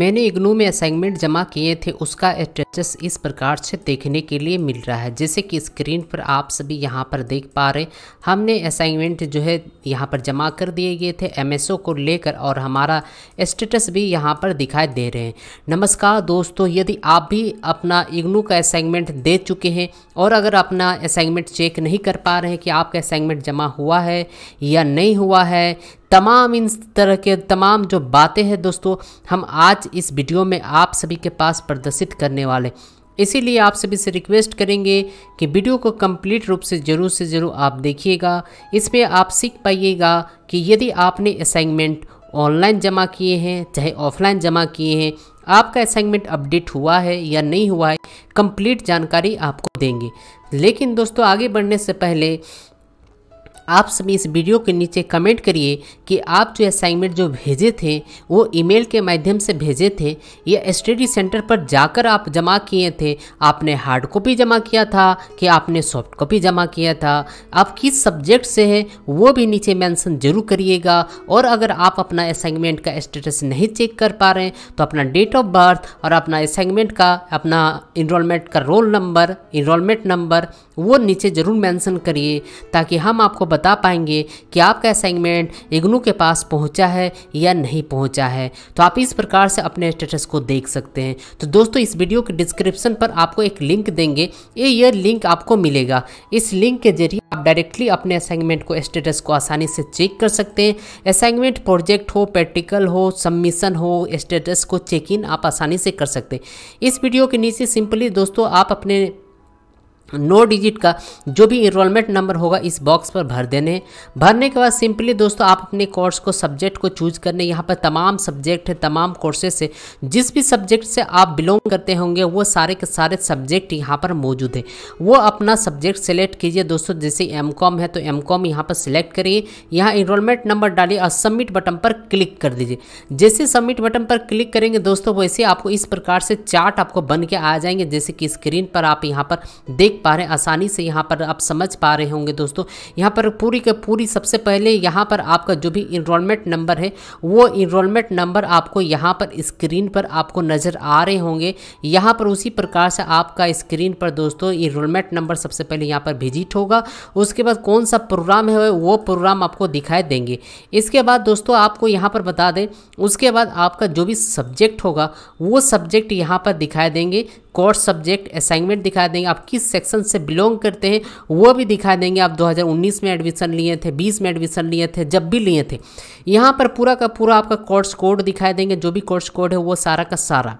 मैंने इग्नू में असाइनमेंट जमा किए थे उसका सामंजस इस प्रकार से देखने के लिए मिल रहा है जैसे कि स्क्रीन पर आप सभी यहाँ पर देख पा रहे हमने असाइनमेंट जो है यहाँ पर जमा कर दिए गए थे एमएसओ को लेकर और हमारा स्टेटस भी यहाँ पर दिखाई दे रहे हैं नमस्कार दोस्तों यदि आप भी अपना इग्नू का असाइनमेंट दे चुके हैं और अगर अपना असाइनमेंट चेक नहीं कर पा रहे हैं कि आपका असाइनमेंट जमा हुआ है या नहीं हुआ है तमाम इन तरह के तमाम जो बातें हैं दोस्तों हम आज इस वीडियो में आप सभी के पास प्रदर्शित करने वाले पड़े इसीलिए आप सभी से रिक्वेस्ट करेंगे कि वीडियो को कंप्लीट रूप से ज़रूर से ज़रूर आप देखिएगा इसमें आप सीख पाइएगा कि यदि आपने असाइनमेंट ऑनलाइन जमा किए हैं चाहे ऑफलाइन जमा किए हैं आपका असाइनमेंट अपडेट हुआ है या नहीं हुआ है कंप्लीट जानकारी आपको देंगे लेकिन दोस्तों आगे बढ़ने से पहले आप सभी इस वीडियो के नीचे कमेंट करिए कि आप जो असाइनमेंट जो भेजे थे वो ईमेल के माध्यम से भेजे थे या स्टडी सेंटर पर जाकर आप जमा किए थे आपने हार्ड कॉपी जमा किया था कि आपने सॉफ्ट कॉपी जमा किया था आप किस सब्जेक्ट से है वो भी नीचे मेंशन जरूर करिएगा और अगर आप अपना असाइनमेंट का स्टेटस नहीं चेक कर पा रहे हैं तो अपना डेट ऑफ बर्थ और अपना असाइनमेंट का अपना इनरोलमेंट का रोल नंबर इनरोलमेंट नंबर वो नीचे ज़रूर मैंसन करिए ताकि हम आपको बता पाएंगे कि आपका असाइनमेंट इग्नू के पास पहुंचा है या नहीं पहुंचा है तो आप इस प्रकार से अपने स्टेटस को देख सकते हैं तो दोस्तों इस वीडियो के डिस्क्रिप्शन पर आपको एक लिंक देंगे ये ये लिंक आपको मिलेगा इस लिंक के जरिए आप डायरेक्टली अपने असाइनमेंट को स्टेटस को आसानी से चेक कर सकते हैं असाइनमेंट प्रोजेक्ट हो प्रैक्टिकल हो सबमिशन हो स्टेटस को चेक इन आप आसानी से कर सकते हैं इस वीडियो के नीचे सिंपली दोस्तों आप अपने नौ डिजिट का जो भी इनरोलमेंट नंबर होगा इस बॉक्स पर भर देने भरने के बाद सिंपली दोस्तों आप अपने कोर्स को सब्जेक्ट को चूज करने यहाँ पर तमाम सब्जेक्ट है तमाम कोर्सेज से जिस भी सब्जेक्ट से आप बिलोंग करते होंगे वो सारे के सारे सब्जेक्ट यहाँ पर मौजूद है वो अपना सब्जेक्ट सेलेक्ट कीजिए दोस्तों जैसे एम है तो एम कॉम यहाँ पर सिलेक्ट करिए यहाँ इनरोलमेंट नंबर डालिए और सबमिट बटन पर क्लिक कर दीजिए जैसे सबमिट बटन पर क्लिक करेंगे दोस्तों वैसे आपको इस प्रकार से चार्ट आपको बन के आ जाएंगे जैसे कि स्क्रीन पर आप यहाँ पर देख देख पा रहे हैं आसानी से यहाँ पर आप समझ पा रहे होंगे दोस्तों यहाँ पर पूरी के पूरी सबसे पहले यहाँ पर आपका जो भी इनरोलमेंट नंबर है वो इनरोलमेंट नंबर आपको यहाँ पर स्क्रीन पर आपको नज़र आ रहे होंगे यहाँ पर उसी प्रकार से आपका स्क्रीन पर दोस्तों इनरोलमेंट नंबर सबसे पहले यहाँ पर विजिट होगा उसके बाद कौन सा प्रोग्राम है वो प्रोग्राम आपको दिखाई देंगे इसके बाद दोस्तों आपको यहाँ पर बता दें उसके बाद आपका जो भी सब्जेक्ट होगा वो सब्जेक्ट यहाँ पर दिखाई देंगे कोर्स सब्जेक्ट असाइनमेंट दिखा देंगे आप किस सेक्शन से बिलोंग करते हैं वो भी दिखा देंगे आप 2019 में एडमिशन लिए थे 20 में एडमिशन लिए थे जब भी लिए थे यहाँ पर पूरा का पूरा आपका कोर्स कोड दिखा देंगे जो भी कोर्स कोड है वो सारा का सारा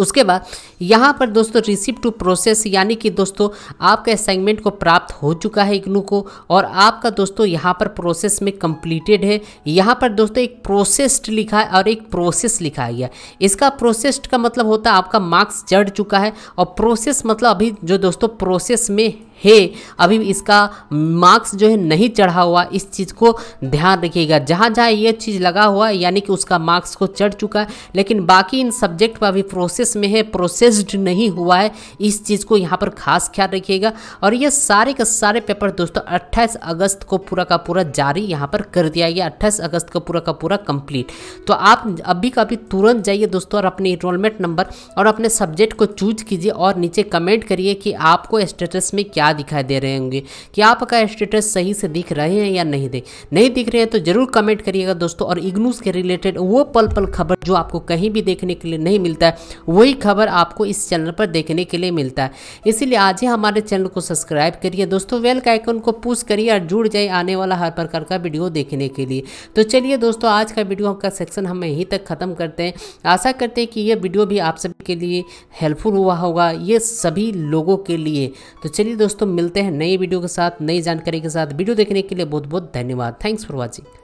उसके बाद यहाँ पर दोस्तों रिसीव टू प्रोसेस यानी कि दोस्तों आपका असाइनमेंट को प्राप्त हो चुका है इग्नू को और आपका दोस्तों यहाँ पर प्रोसेस में कंप्लीटेड है यहाँ पर दोस्तों एक प्रोसेस्ड लिखा है और एक प्रोसेस लिखा गया इसका प्रोसेस्ड का मतलब होता है आपका मार्क्स जड़ चुका है और प्रोसेस मतलब अभी जो दोस्तों प्रोसेस में है अभी इसका मार्क्स जो है नहीं चढ़ा हुआ इस चीज़ को ध्यान रखिएगा जहाँ जहाँ ये चीज़ लगा हुआ है यानी कि उसका मार्क्स को चढ़ चुका है लेकिन बाकी इन सब्जेक्ट पर अभी प्रोसेस में है प्रोसेस्ड नहीं हुआ है इस चीज़ को यहाँ पर खास ख्याल रखिएगा और ये सारे के सारे पेपर दोस्तों अट्ठाईस अगस्त को पूरा का पूरा जारी यहाँ पर कर दिया गया अट्ठाईस अगस्त को पूरा का पूरा कंप्लीट तो आप अभी का अभी तुरंत जाइए दोस्तों और अपने इनरोलमेंट नंबर और अपने सब्जेक्ट को चूज कीजिए और नीचे कमेंट करिए कि आपको स्टेटस में क्या क्या दिखाई दे रहे होंगे कि आपका स्टेटस सही से दिख रहे हैं या नहीं देख नहीं दिख रहे हैं तो ज़रूर कमेंट करिएगा दोस्तों और इग्नूस के रिलेटेड वो पल पल खबर जो आपको कहीं भी देखने के लिए नहीं मिलता है वही खबर आपको इस चैनल पर देखने के लिए मिलता है इसीलिए आज ही हमारे चैनल को सब्सक्राइब करिए दोस्तों वेल का आइकन को पुश करिए और जुड़ जाए आने वाला हर प्रकार का वीडियो देखने के लिए तो चलिए दोस्तों आज का वीडियो का सेक्शन हम यहीं तक ख़त्म करते हैं आशा करते हैं कि यह वीडियो भी आप सभी के लिए हेल्पफुल हुआ होगा ये सभी लोगों के लिए तो चलिए दोस्तों दोस्तों मिलते हैं नई वीडियो के साथ नई जानकारी के साथ वीडियो देखने के लिए बहुत बहुत धन्यवाद थैंक्स फॉर वॉचिंग